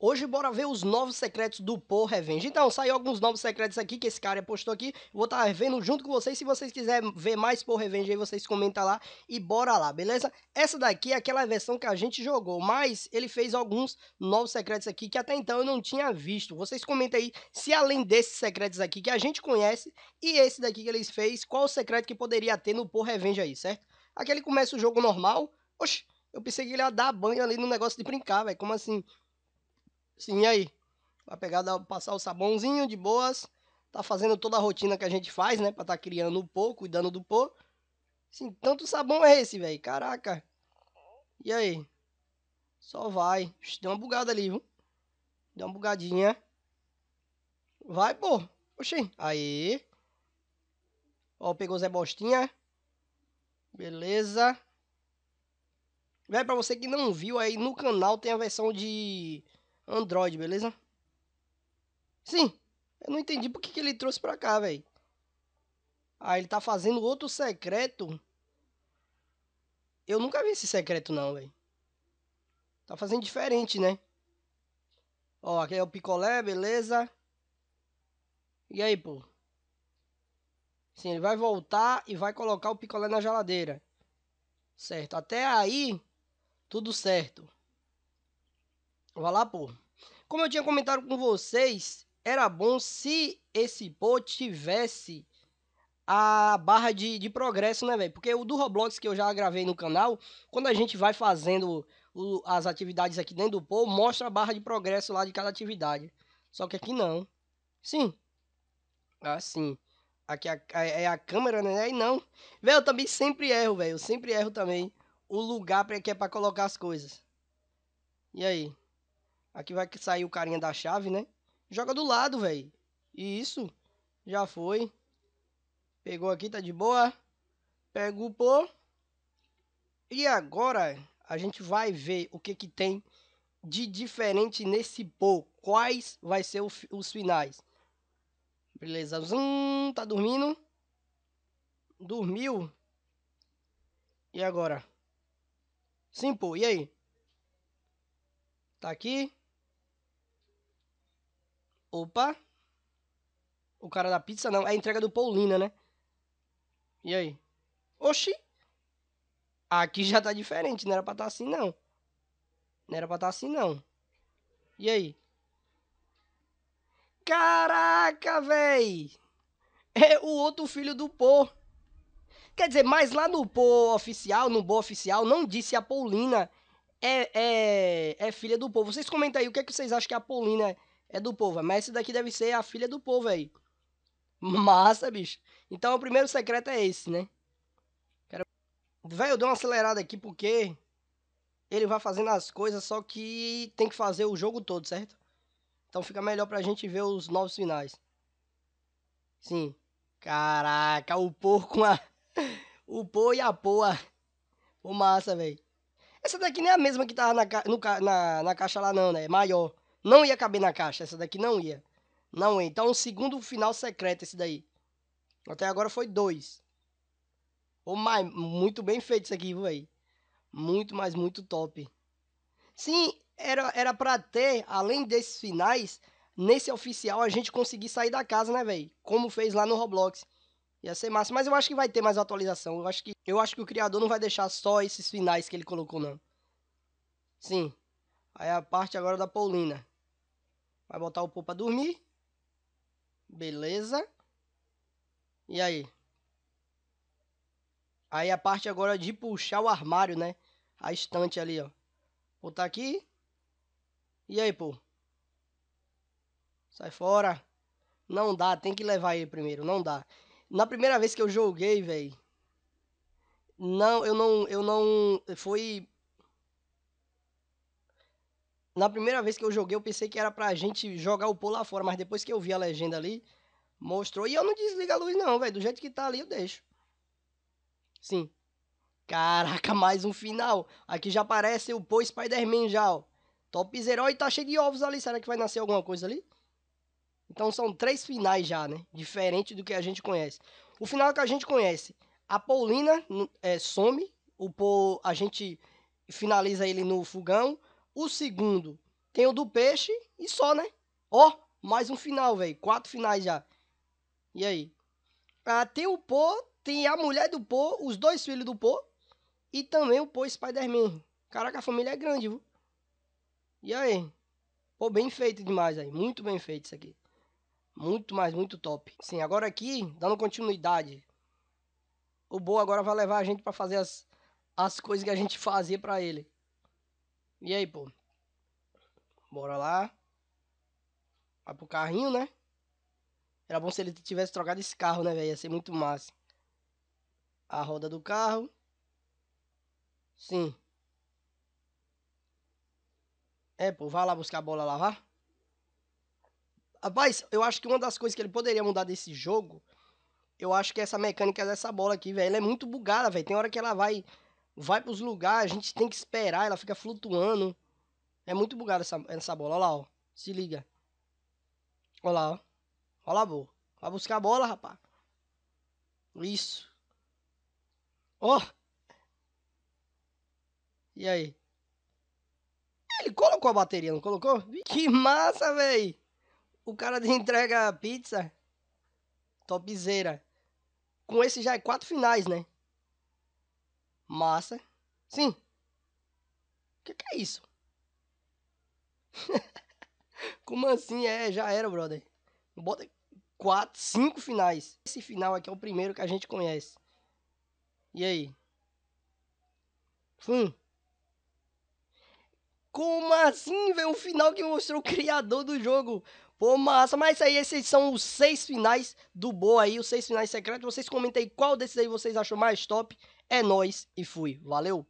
Hoje bora ver os novos secretos do Por Revenge. Então, saiu alguns novos secretos aqui que esse cara postou aqui. Vou estar tá vendo junto com vocês. Se vocês quiserem ver mais Por Revenge aí, vocês comentam lá e bora lá, beleza? Essa daqui é aquela versão que a gente jogou, mas ele fez alguns novos secretos aqui que até então eu não tinha visto. Vocês comentem aí se além desses secretos aqui que a gente conhece e esse daqui que eles fez, qual o secreto que poderia ter no Por Revenge aí, certo? Aqui ele começa o jogo normal. Oxi, eu pensei que ele ia dar banho ali no negócio de brincar, velho. Como assim? Sim, e aí? Vai pegar, dar, passar o sabãozinho de boas. Tá fazendo toda a rotina que a gente faz, né? Pra tá criando o pô, cuidando do pô. Sim, tanto sabão é esse, velho. Caraca. E aí? Só vai. Deu uma bugada ali, viu? Deu uma bugadinha. Vai, pô. Oxi. Aí. Ó, pegou Zé Bostinha. Beleza. Velho, pra você que não viu aí, no canal tem a versão de Android, beleza? Sim, eu não entendi por que, que ele trouxe pra cá, velho. Ah, ele tá fazendo outro secreto. Eu nunca vi esse secreto não, velho. Tá fazendo diferente, né? Ó, aqui é o picolé, beleza? E aí, pô? Sim, ele vai voltar e vai colocar o picolé na geladeira. Certo, até aí, tudo certo. Vai lá, pô. Como eu tinha comentado com vocês, era bom se esse pô tivesse a barra de, de progresso, né, velho? Porque o do Roblox que eu já gravei no canal, quando a gente vai fazendo o, as atividades aqui dentro do pô, mostra a barra de progresso lá de cada atividade. Só que aqui não. Sim. Ah, sim. Aqui é a, é, é a câmera, né? Aí não. Velho, eu também sempre erro, velho. Eu sempre erro também o lugar pra, que é pra colocar as coisas. E aí? Aqui vai sair o carinha da chave, né? Joga do lado, velho. E isso. Já foi. Pegou aqui, tá de boa. Pega o pô. E agora a gente vai ver o que que tem de diferente nesse pô. Quais vai ser o, os finais. Beleza. Zum, tá dormindo. Dormiu. E agora? Sim, pô. E aí? Tá aqui. Opa! O cara da pizza não. É a entrega do Paulina, né? E aí? Oxi! Aqui já tá diferente. Não era pra estar tá assim, não. Não era pra estar tá assim, não. E aí? Caraca, véi! É o outro filho do Pô. Quer dizer, mas lá no Pô oficial, no Bo oficial, não disse a Paulina é, é, é filha do Pô. Vocês comentam aí o que, é que vocês acham que a Paulina é é do povo. É Mas esse daqui deve ser a filha do povo aí. Massa, bicho. Então o primeiro secreto é esse, né? Quero... Velho, eu dou uma acelerada aqui porque ele vai fazendo as coisas, só que tem que fazer o jogo todo, certo? Então fica melhor pra gente ver os novos finais. Sim. Caraca, o porco com a... O pô e a poa. Pô, massa, velho. Essa daqui nem é a mesma que tava na, ca... ca... na... na caixa lá não, né? É maior. Não ia caber na caixa, essa daqui não ia. Não ia. Então, um segundo final secreto esse daí. Até agora foi dois. Ô, oh, mas muito bem feito isso aqui, velho. Muito, mas muito top. Sim, era, era pra ter, além desses finais, nesse oficial a gente conseguir sair da casa, né, velho? Como fez lá no Roblox. Ia ser massa, mas eu acho que vai ter mais atualização. Eu acho que, eu acho que o criador não vai deixar só esses finais que ele colocou, não. Sim. Aí a parte agora da Paulina. Vai botar o povo pra dormir. Beleza. E aí? Aí a parte agora de puxar o armário, né? A estante ali, ó. Botar tá aqui. E aí, pô? Sai fora. Não dá, tem que levar ele primeiro, não dá. Na primeira vez que eu joguei, velho, não, eu não, eu não, foi na primeira vez que eu joguei, eu pensei que era pra gente jogar o pô lá fora, mas depois que eu vi a legenda ali, mostrou. E eu não desligo a luz, não, velho. Do jeito que tá ali, eu deixo. Sim. Caraca, mais um final. Aqui já aparece o pô Spider-Man já, ó. Top Zero e tá cheio de ovos ali. Será que vai nascer alguma coisa ali? Então são três finais já, né? Diferente do que a gente conhece. O final que a gente conhece, a Paulina é, some, o Paul, a gente finaliza ele no fogão, o segundo tem o do peixe e só, né? Ó, oh, mais um final, velho. Quatro finais já. E aí? Ah, tem o Po, tem a mulher do Po, os dois filhos do Po e também o Po Spider-Man. Caraca, a família é grande, viu? E aí? Pô, bem feito demais aí. Muito bem feito isso aqui. Muito mais, muito top. Sim, agora aqui, dando continuidade. O Bo agora vai levar a gente para fazer as, as coisas que a gente fazia para ele. E aí, pô? Bora lá. Vai pro carrinho, né? Era bom se ele tivesse trocado esse carro, né, velho? Ia ser muito massa. A roda do carro. Sim. É, pô, vai lá buscar a bola lá, vá. Rapaz, eu acho que uma das coisas que ele poderia mudar desse jogo, eu acho que é essa mecânica dessa bola aqui, velho, ela é muito bugada, velho. Tem hora que ela vai vai para os lugares, a gente tem que esperar, ela fica flutuando. É muito bugada essa, essa bola, olha lá, ó. Se liga. Olha lá, ó. Olha lá, boa. Vai buscar a bola, rapaz. Isso. Ó. Oh. E aí? Ele colocou a bateria, não colocou? Que massa, velho. O cara entrega pizza. Topzera. Com esse já é quatro finais, né? Massa. Sim. O que, que é isso? Como assim? É, já era, brother. Bota quatro, cinco finais. Esse final aqui é o primeiro que a gente conhece. E aí? Fum. Como assim, velho? Um final que mostrou o criador do jogo. Pô, massa, mas isso aí, esses são os seis finais do Boa aí, os seis finais secretos. Vocês comentem qual desses aí vocês acham mais top. É nós e fui. Valeu!